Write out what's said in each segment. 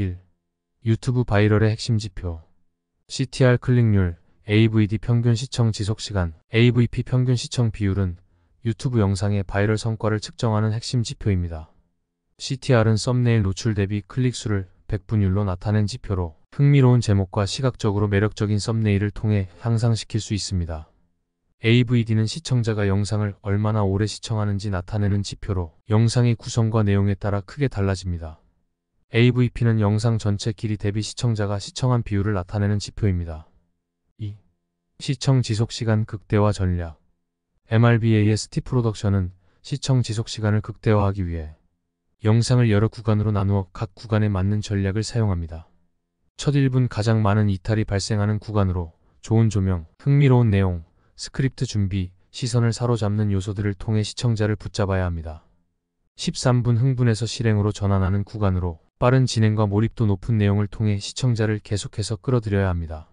1. 유튜브 바이럴의 핵심 지표 CTR 클릭률, AVD 평균 시청 지속시간, AVP 평균 시청 비율은 유튜브 영상의 바이럴 성과를 측정하는 핵심 지표입니다. CTR은 썸네일 노출 대비 클릭수를 100분율로 나타낸 지표로 흥미로운 제목과 시각적으로 매력적인 썸네일을 통해 향상시킬 수 있습니다. AVD는 시청자가 영상을 얼마나 오래 시청하는지 나타내는 지표로 영상의 구성과 내용에 따라 크게 달라집니다. AVP는 영상 전체 길이 대비 시청자가 시청한 비율을 나타내는 지표입니다. 2. 시청 지속시간 극대화 전략 MRBA의 스티 프로덕션은 시청 지속시간을 극대화하기 위해 영상을 여러 구간으로 나누어 각 구간에 맞는 전략을 사용합니다. 첫 1분 가장 많은 이탈이 발생하는 구간으로 좋은 조명, 흥미로운 내용, 스크립트 준비, 시선을 사로잡는 요소들을 통해 시청자를 붙잡아야 합니다. 13분 흥분에서 실행으로 전환하는 구간으로 빠른 진행과 몰입도 높은 내용을 통해 시청자를 계속해서 끌어들여야 합니다.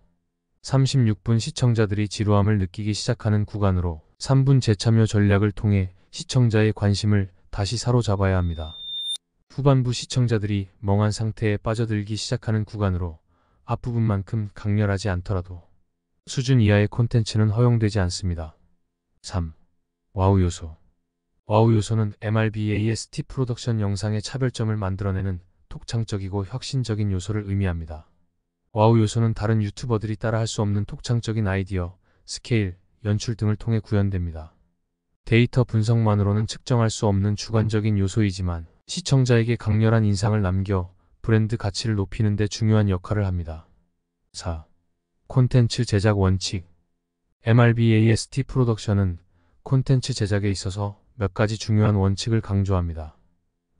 36분 시청자들이 지루함을 느끼기 시작하는 구간으로 3분 재참여 전략을 통해 시청자의 관심을 다시 사로잡아야 합니다. 후반부 시청자들이 멍한 상태에 빠져들기 시작하는 구간으로 앞부분만큼 강렬하지 않더라도 수준 이하의 콘텐츠는 허용되지 않습니다. 3. 와우 요소 와우 요소는 MRB AST 프로덕션 영상의 차별점을 만들어내는 독창적이고 혁신적인 요소를 의미합니다. 와우 요소는 다른 유튜버들이 따라할 수 없는 독창적인 아이디어, 스케일, 연출 등을 통해 구현됩니다. 데이터 분석만으로는 측정할 수 없는 주관적인 요소이지만 시청자에게 강렬한 인상을 남겨 브랜드 가치를 높이는 데 중요한 역할을 합니다. 4. 콘텐츠 제작 원칙 MRBAST 프로덕션은 콘텐츠 제작에 있어서 몇 가지 중요한 원칙을 강조합니다.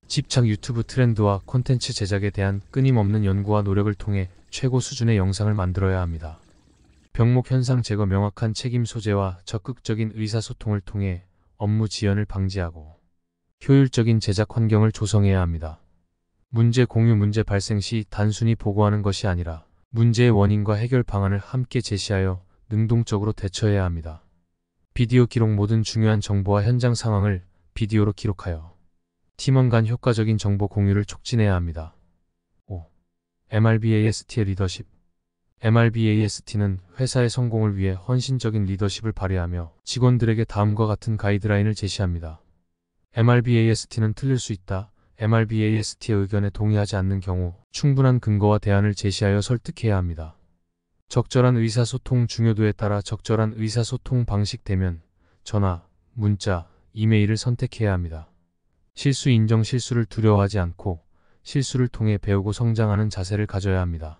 집착 유튜브 트렌드와 콘텐츠 제작에 대한 끊임없는 연구와 노력을 통해 최고 수준의 영상을 만들어야 합니다. 병목 현상 제거 명확한 책임 소재와 적극적인 의사소통을 통해 업무 지연을 방지하고 효율적인 제작 환경을 조성해야 합니다. 문제 공유 문제 발생 시 단순히 보고하는 것이 아니라 문제의 원인과 해결 방안을 함께 제시하여 능동적으로 대처해야 합니다. 비디오 기록 모든 중요한 정보와 현장 상황을 비디오로 기록하여 팀원 간 효과적인 정보 공유를 촉진해야 합니다. 5. MRBAST의 리더십 MRBAST는 회사의 성공을 위해 헌신적인 리더십을 발휘하며 직원들에게 다음과 같은 가이드라인을 제시합니다. MRBAST는 틀릴 수 있다. MRBAST의 의견에 동의하지 않는 경우 충분한 근거와 대안을 제시하여 설득해야 합니다. 적절한 의사소통 중요도에 따라 적절한 의사소통 방식 되면 전화, 문자, 이메일을 선택해야 합니다. 실수 인정 실수를 두려워하지 않고 실수를 통해 배우고 성장하는 자세를 가져야 합니다.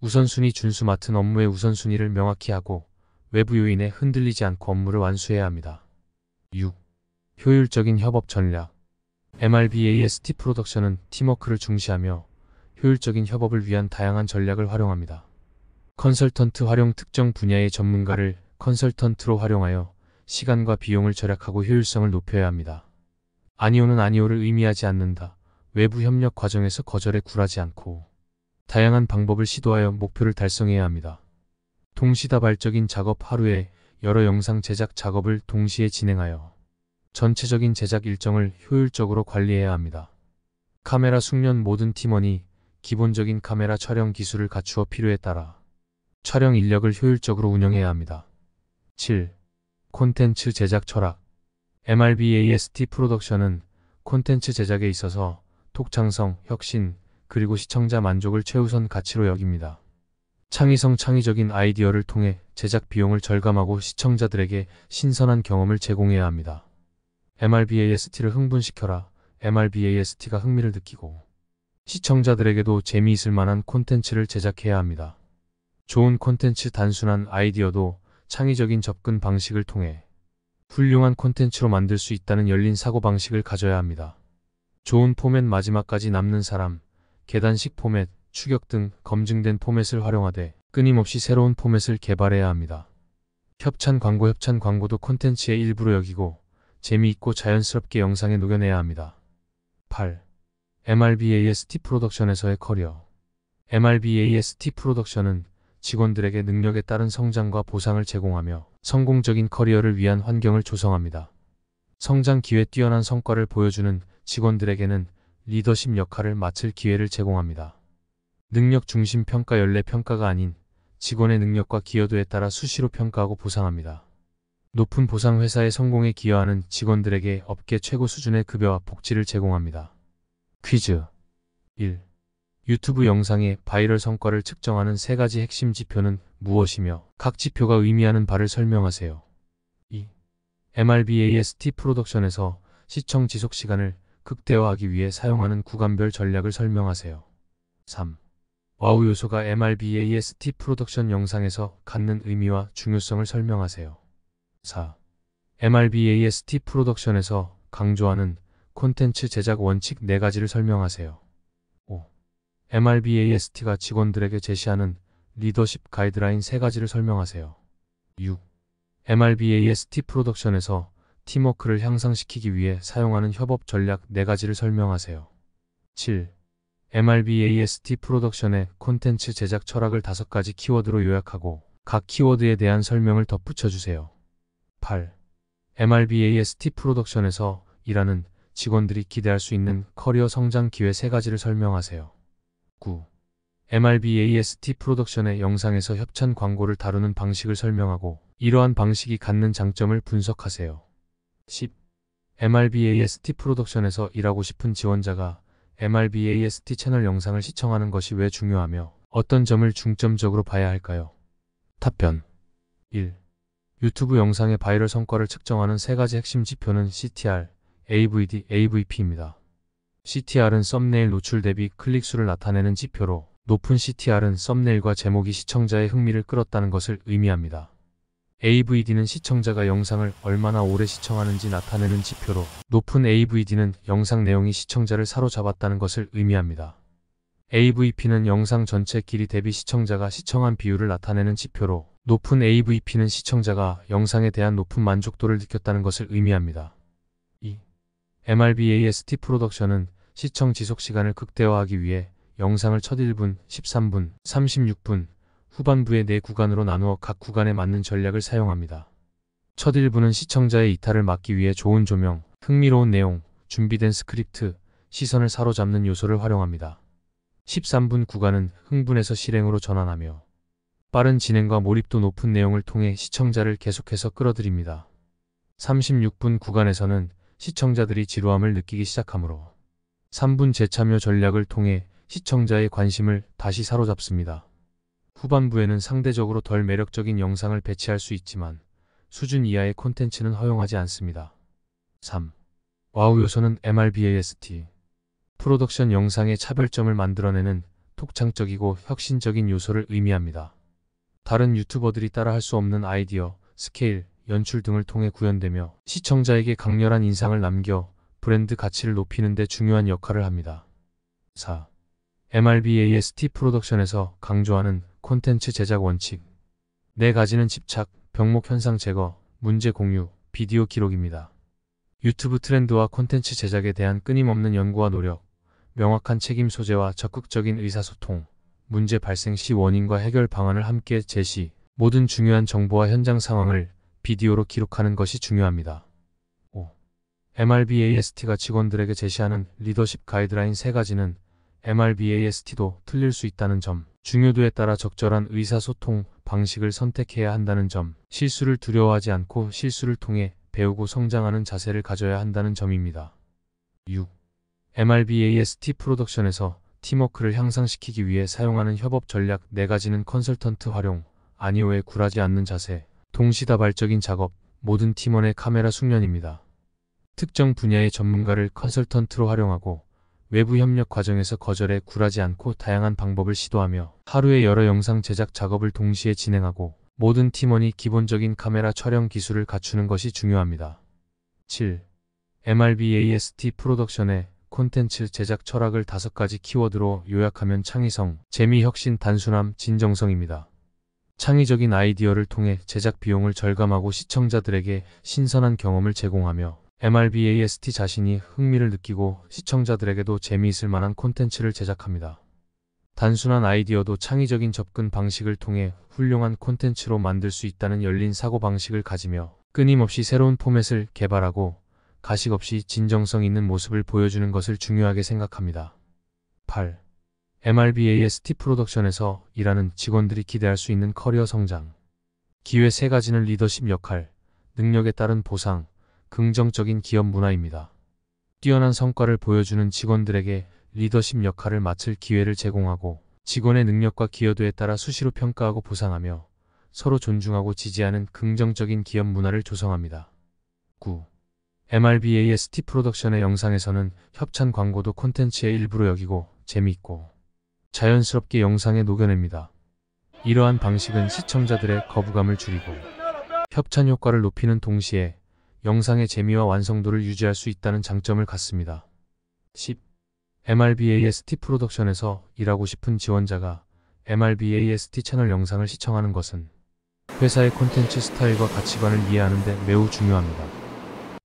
우선순위 준수 맡은 업무의 우선순위를 명확히 하고 외부 요인에 흔들리지 않고 업무를 완수해야 합니다. 6. 효율적인 협업 전략 MRBAST 프로덕션은 팀워크를 중시하며 효율적인 협업을 위한 다양한 전략을 활용합니다. 컨설턴트 활용 특정 분야의 전문가를 컨설턴트로 활용하여 시간과 비용을 절약하고 효율성을 높여야 합니다. 아니오는 아니오를 의미하지 않는다. 외부 협력 과정에서 거절에 굴하지 않고 다양한 방법을 시도하여 목표를 달성해야 합니다. 동시다발적인 작업 하루에 여러 영상 제작 작업을 동시에 진행하여 전체적인 제작 일정을 효율적으로 관리해야 합니다. 카메라 숙련 모든 팀원이 기본적인 카메라 촬영 기술을 갖추어 필요에 따라 촬영 인력을 효율적으로 운영해야 합니다. 7. 콘텐츠 제작 철학 MRBAST 프로덕션은 콘텐츠 제작에 있어서 독창성, 혁신, 그리고 시청자 만족을 최우선 가치로 여깁니다. 창의성 창의적인 아이디어를 통해 제작 비용을 절감하고 시청자들에게 신선한 경험을 제공해야 합니다. MRBAST를 흥분시켜라. MRBAST가 흥미를 느끼고 시청자들에게도 재미있을 만한 콘텐츠를 제작해야 합니다. 좋은 콘텐츠 단순한 아이디어도 창의적인 접근 방식을 통해 훌륭한 콘텐츠로 만들 수 있다는 열린 사고방식을 가져야 합니다. 좋은 포맷 마지막까지 남는 사람, 계단식 포맷, 추격 등 검증된 포맷을 활용하되 끊임없이 새로운 포맷을 개발해야 합니다. 협찬 광고 협찬 광고도 콘텐츠의 일부로 여기고 재미있고 자연스럽게 영상에 녹여내야 합니다. 8. MRBAST 프로덕션에서의 커리어 MRBAST 프로덕션은 직원들에게 능력에 따른 성장과 보상을 제공하며 성공적인 커리어를 위한 환경을 조성합니다. 성장 기회 뛰어난 성과를 보여주는 직원들에게는 리더십 역할을 맡을 기회를 제공합니다. 능력 중심 평가 연례 평가가 아닌 직원의 능력과 기여도에 따라 수시로 평가하고 보상합니다. 높은 보상 회사의 성공에 기여하는 직원들에게 업계 최고 수준의 급여와 복지를 제공합니다. 퀴즈 1. 유튜브 영상의 바이럴 성과를 측정하는 세 가지 핵심 지표는 무엇이며 각 지표가 의미하는 바를 설명하세요. 2. MRBAST 프로덕션에서 시청 지속 시간을 극대화하기 위해 사용하는 구간별 전략을 설명하세요. 3. 와우 요소가 MRBAST 프로덕션 영상에서 갖는 의미와 중요성을 설명하세요. 4. MRBAST 프로덕션에서 강조하는 콘텐츠 제작 원칙 4가지를 설명하세요. MRBAST가 직원들에게 제시하는 리더십 가이드라인 세가지를 설명하세요. 6. MRBAST 프로덕션에서 팀워크를 향상시키기 위해 사용하는 협업 전략 네가지를 설명하세요. 7. MRBAST 프로덕션의 콘텐츠 제작 철학을 다섯 가지 키워드로 요약하고 각 키워드에 대한 설명을 덧붙여 주세요. 8. MRBAST 프로덕션에서 일하는 직원들이 기대할 수 있는 커리어 성장 기회 세가지를 설명하세요. 9. MRBAST 프로덕션의 영상에서 협찬 광고를 다루는 방식을 설명하고 이러한 방식이 갖는 장점을 분석하세요. 10. MRBAST 프로덕션에서 일하고 싶은 지원자가 MRBAST 채널 영상을 시청하는 것이 왜 중요하며 어떤 점을 중점적으로 봐야 할까요? 답변 1. 유튜브 영상의 바이럴 성과를 측정하는 세 가지 핵심 지표는 CTR, AVD, AVP입니다. CTR은 썸네일 노출 대비 클릭수를 나타내는 지표로 높은 CTR은 썸네일과 제목이 시청자의 흥미를 끌었다는 것을 의미합니다. AVD는 시청자가 영상을 얼마나 오래 시청하는지 나타내는 지표로 높은 AVD는 영상 내용이 시청자를 사로잡았다는 것을 의미합니다. AVP는 영상 전체 길이 대비 시청자가 시청한 비율을 나타내는 지표로 높은 AVP는 시청자가 영상에 대한 높은 만족도를 느꼈다는 것을 의미합니다. MRBAST 프로덕션은 시청 지속 시간을 극대화하기 위해 영상을 첫 1분, 13분, 36분 후반부의 4구간으로 나누어 각 구간에 맞는 전략을 사용합니다. 첫 1분은 시청자의 이탈을 막기 위해 좋은 조명, 흥미로운 내용, 준비된 스크립트, 시선을 사로잡는 요소를 활용합니다. 13분 구간은 흥분에서 실행으로 전환하며 빠른 진행과 몰입도 높은 내용을 통해 시청자를 계속해서 끌어들입니다. 36분 구간에서는 시청자들이 지루함을 느끼기 시작하므로 3분 재참여 전략을 통해 시청자의 관심을 다시 사로잡습니다. 후반부에는 상대적으로 덜 매력적인 영상을 배치할 수 있지만 수준 이하의 콘텐츠는 허용하지 않습니다. 3. 와우 요소는 MRBAST 프로덕션 영상의 차별점을 만들어내는 독창적이고 혁신적인 요소를 의미합니다. 다른 유튜버들이 따라할 수 없는 아이디어, 스케일, 연출 등을 통해 구현되며 시청자에게 강렬한 인상을 남겨 브랜드 가치를 높이는 데 중요한 역할을 합니다. 4. MRBAST 프로덕션에서 강조하는 콘텐츠 제작 원칙 네 가지는 집착, 병목 현상 제거, 문제 공유, 비디오 기록입니다. 유튜브 트렌드와 콘텐츠 제작에 대한 끊임없는 연구와 노력, 명확한 책임 소재와 적극적인 의사소통, 문제 발생 시 원인과 해결 방안을 함께 제시, 모든 중요한 정보와 현장 상황을 비디오로 기록하는 것이 중요합니다. 5. MRBAST가 직원들에게 제시하는 리더십 가이드라인 3가지는 MRBAST도 틀릴 수 있다는 점, 중요도에 따라 적절한 의사소통 방식을 선택해야 한다는 점, 실수를 두려워하지 않고 실수를 통해 배우고 성장하는 자세를 가져야 한다는 점입니다. 6. MRBAST 프로덕션에서 팀워크를 향상시키기 위해 사용하는 협업 전략 4가지는 컨설턴트 활용, 아니오에 굴하지 않는 자세, 동시다발적인 작업, 모든 팀원의 카메라 숙련입니다. 특정 분야의 전문가를 컨설턴트로 활용하고 외부 협력 과정에서 거절에 굴하지 않고 다양한 방법을 시도하며 하루에 여러 영상 제작 작업을 동시에 진행하고 모든 팀원이 기본적인 카메라 촬영 기술을 갖추는 것이 중요합니다. 7. MRBAST 프로덕션의 콘텐츠 제작 철학을 다섯 가지 키워드로 요약하면 창의성, 재미, 혁신, 단순함, 진정성입니다. 창의적인 아이디어를 통해 제작 비용을 절감하고 시청자들에게 신선한 경험을 제공하며 MRBAST 자신이 흥미를 느끼고 시청자들에게도 재미있을 만한 콘텐츠를 제작합니다. 단순한 아이디어도 창의적인 접근 방식을 통해 훌륭한 콘텐츠로 만들 수 있다는 열린 사고방식을 가지며 끊임없이 새로운 포맷을 개발하고 가식 없이 진정성 있는 모습을 보여주는 것을 중요하게 생각합니다. 8. MRBAST 프로덕션에서 일하는 직원들이 기대할 수 있는 커리어 성장, 기회 세 가지는 리더십 역할, 능력에 따른 보상, 긍정적인 기업 문화입니다. 뛰어난 성과를 보여주는 직원들에게 리더십 역할을 맡을 기회를 제공하고 직원의 능력과 기여도에 따라 수시로 평가하고 보상하며 서로 존중하고 지지하는 긍정적인 기업 문화를 조성합니다. 9. MRBAST 프로덕션의 영상에서는 협찬 광고도 콘텐츠의 일부로 여기고 재미있고 자연스럽게 영상에 녹여냅니다. 이러한 방식은 시청자들의 거부감을 줄이고 협찬 효과를 높이는 동시에 영상의 재미와 완성도를 유지할 수 있다는 장점을 갖습니다. 10. MRBAST 프로덕션에서 일하고 싶은 지원자가 MRBAST 채널 영상을 시청하는 것은 회사의 콘텐츠 스타일과 가치관을 이해하는 데 매우 중요합니다.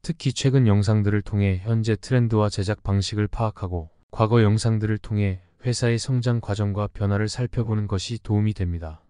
특히 최근 영상들을 통해 현재 트렌드와 제작 방식을 파악하고 과거 영상들을 통해 회사의 성장 과정과 변화를 살펴보는 것이 도움이 됩니다.